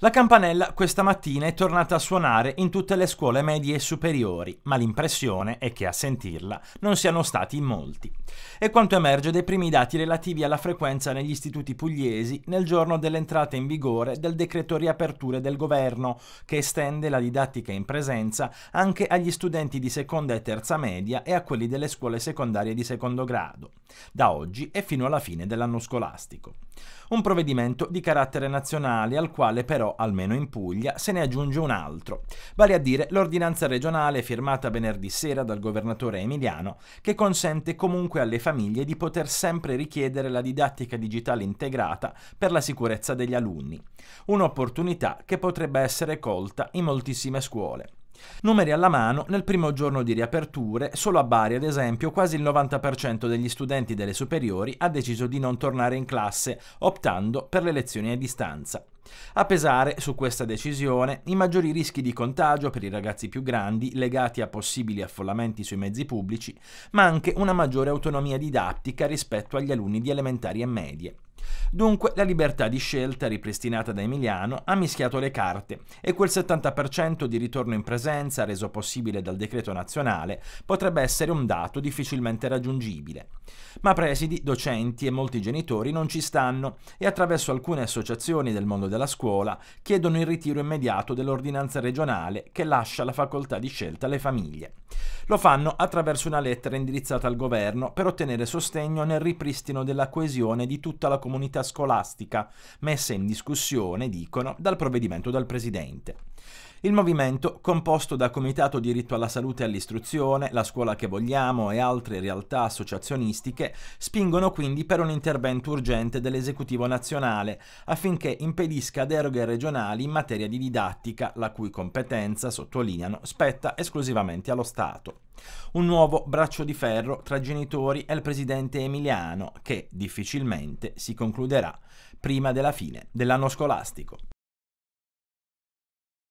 La campanella questa mattina è tornata a suonare in tutte le scuole medie e superiori, ma l'impressione è che a sentirla non siano stati in molti. È quanto emerge dai primi dati relativi alla frequenza negli istituti pugliesi nel giorno dell'entrata in vigore del decreto riaperture del governo, che estende la didattica in presenza anche agli studenti di seconda e terza media e a quelli delle scuole secondarie di secondo grado, da oggi e fino alla fine dell'anno scolastico un provvedimento di carattere nazionale al quale però, almeno in Puglia, se ne aggiunge un altro, vale a dire l'ordinanza regionale firmata venerdì sera dal governatore Emiliano, che consente comunque alle famiglie di poter sempre richiedere la didattica digitale integrata per la sicurezza degli alunni, un'opportunità che potrebbe essere colta in moltissime scuole. Numeri alla mano, nel primo giorno di riaperture, solo a Bari ad esempio quasi il 90% degli studenti delle superiori ha deciso di non tornare in classe, optando per le lezioni a distanza. A pesare su questa decisione i maggiori rischi di contagio per i ragazzi più grandi legati a possibili affollamenti sui mezzi pubblici, ma anche una maggiore autonomia didattica rispetto agli alunni di elementari e medie. Dunque la libertà di scelta ripristinata da Emiliano ha mischiato le carte e quel 70% di ritorno in presenza reso possibile dal decreto nazionale potrebbe essere un dato difficilmente raggiungibile. Ma presidi, docenti e molti genitori non ci stanno e attraverso alcune associazioni del mondo della scuola chiedono il ritiro immediato dell'ordinanza regionale che lascia la facoltà di scelta alle famiglie. Lo fanno attraverso una lettera indirizzata al governo per ottenere sostegno nel ripristino della coesione di tutta la comunità scolastica, messa in discussione, dicono, dal provvedimento del Presidente. Il movimento, composto da Comitato Diritto alla Salute e all'Istruzione, La Scuola che Vogliamo e altre realtà associazionistiche, spingono quindi per un intervento urgente dell'Esecutivo nazionale affinché impedisca deroghe regionali in materia di didattica, la cui competenza, sottolineano, spetta esclusivamente allo Stato. Un nuovo braccio di ferro tra genitori e il presidente Emiliano, che difficilmente si concluderà prima della fine dell'anno scolastico.